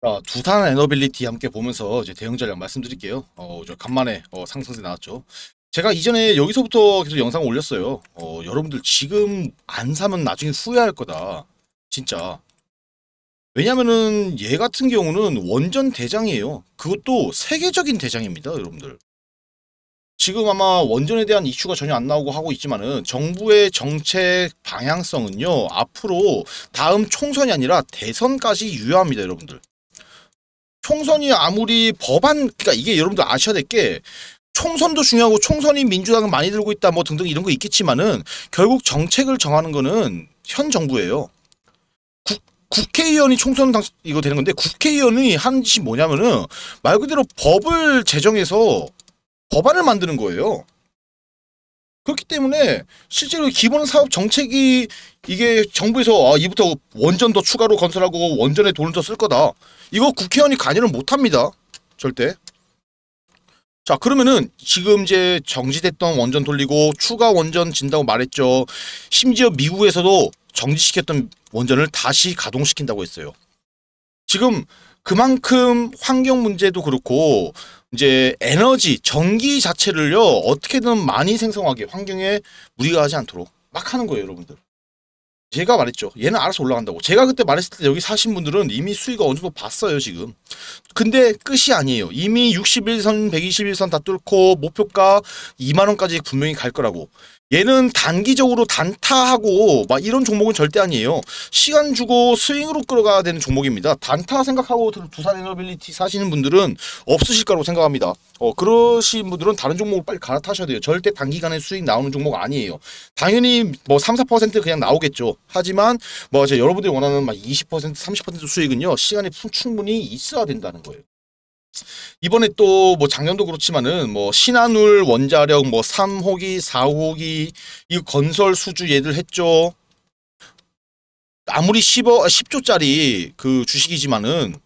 자, 어, 두산 에너빌리티 함께 보면서 이제 대응 전략 말씀드릴게요. 어, 저 간만에 어, 상승세 나왔죠. 제가 이전에 여기서부터 계속 영상 올렸어요. 어, 여러분들 지금 안 사면 나중에 후회할 거다. 진짜. 왜냐면은 얘 같은 경우는 원전 대장이에요. 그것도 세계적인 대장입니다, 여러분들. 지금 아마 원전에 대한 이슈가 전혀 안 나오고 하고 있지만은 정부의 정책 방향성은요 앞으로 다음 총선이 아니라 대선까지 유효합니다 여러분들 총선이 아무리 법안 그러니까 이게 여러분들 아셔야 될 게 총선도 중요하고 총선이 민주당은 많이 들고 있다 뭐 등등 이런 거 있겠지만은 결국 정책을 정하는 거는 현 정부예요. 국, 국회의원이 총선 당 이거 되는 건데 국회의원이 하는 짓이 뭐냐면은 말 그대로 법을 제정해서 법안을 만드는 거예요. 그렇기 때문에 실제로 기본 사업 정책이 이게 정부에서 아, 이부터 원전 더 추가로 건설하고 원전에 돈을 더 쓸 거다. 이거 국회의원이 관여를 못 합니다. 절대. 자 그러면은 지금 이제 정지됐던 원전 돌리고 추가 원전 진다고 말했죠. 심지어 미국에서도 정지시켰던 원전을 다시 가동시킨다고 했어요. 지금 그만큼 환경 문제도 그렇고 이제 에너지, 전기 자체를요 어떻게든 많이 생성하게 환경에 무리가 하지 않도록 막 하는 거예요, 여러분들. 제가 말했죠. 얘는 알아서 올라간다고. 제가 그때 말했을 때 여기 사신 분들은 이미 수위가 어느 정도 봤어요, 지금. 근데 끝이 아니에요. 이미 61선, 121선 다 뚫고 목표가 2만원까지 분명히 갈 거라고. 얘는 단기적으로 단타하고 막 이런 종목은 절대 아니에요. 시간 주고 스윙으로 끌어가야 되는 종목입니다. 단타 생각하고 두산 에너빌리티 사시는 분들은 없으실 거라고 생각합니다. 어, 그러신 분들은 다른 종목을 빨리 갈아타셔야 돼요. 절대 단기간에 수익 나오는 종목 아니에요. 당연히 뭐 3, 4% 그냥 나오겠죠. 하지만 뭐 여러분들이 원하는 막 20%, 30% 수익은요. 시간이 충분히 있어야 된다는 거예요. 이번에 또 뭐 작년도 그렇지만은 뭐 신한울 원자력 뭐 3호기 4호기 이 건설 수주 얘들 했죠. 아무리 10어 10조짜리 아, 그 주식이지만은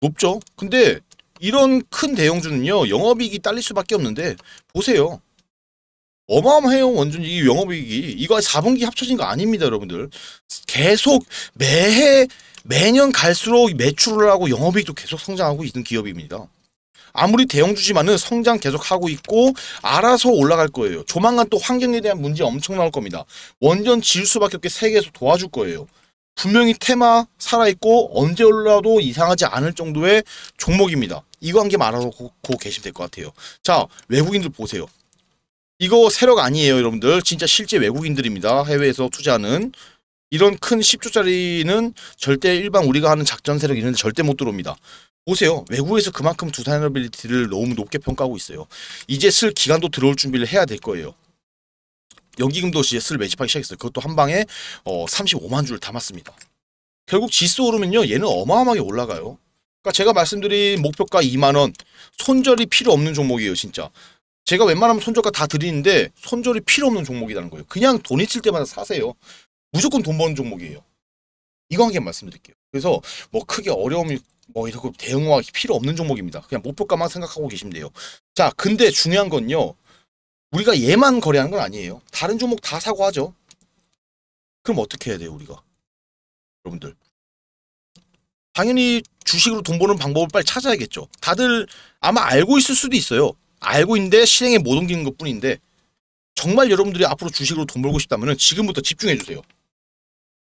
높죠. 근데 이런 큰 대형주는요 영업이익이 딸릴 수밖에 없는데 보세요. 어마어마해요 원전이이 영업이익이 이거 4분기 합쳐진 거 아닙니다 여러분들 계속 매해 매년 갈수록 매출을 하고 영업이익도 계속 성장하고 있는 기업입니다. 아무리 대형 주지만은 성장 계속하고 있고 알아서 올라갈 거예요. 조만간 또 환경에 대한 문제 엄청 나올 겁니다. 원전 지을 수밖에 없게 세계에서 도와줄 거예요. 분명히 테마 살아있고 언제 올라도 이상하지 않을 정도의 종목입니다. 이거 한 개 말하고 계시면 될 것 같아요. 자 외국인들 보세요. 이거 세력 아니에요 여러분들. 진짜 실제 외국인들입니다. 해외에서 투자하는. 이런 큰 10조짜리는 절대 일반 우리가 하는 작전 세력 이런 데 절대 못 들어옵니다. 보세요. 외국에서 그만큼 두산에너빌리티를 너무 높게 평가하고 있어요. 이제 슬 기간도 들어올 준비를 해야 될 거예요. 연기금도 이제 쓸 매집하기 시작했어요. 그것도 한 방에 어, 35만 주를 담았습니다. 결국 지수 오르면요. 얘는 어마어마하게 올라가요. 그러니까 제가 말씀드린 목표가 2만 원. 손절이 필요 없는 종목이에요. 진짜. 제가 웬만하면 손절가 다 드리는데 손절이 필요 없는 종목이라는 거예요. 그냥 돈 있을 때마다 사세요. 무조건 돈 버는 종목이에요. 이거한개 만 말씀드릴게요. 그래서 뭐 크게 어려움이 뭐 이렇게 대응화 필요 없는 종목입니다. 그냥 목표가만 생각하고 계시면 돼요. 자, 근데 중요한 건요. 우리가 얘만 거래하는 건 아니에요. 다른 종목 다 사고 하죠. 그럼 어떻게 해야 돼요, 우리가? 여러분들. 당연히 주식으로 돈 버는 방법을 빨리 찾아야겠죠. 다들 아마 알고 있을 수도 있어요. 알고 있는데 실행에 못 옮기는 것 뿐인데 정말 여러분들이 앞으로 주식으로 돈 벌고 싶다면 지금부터 집중해주세요.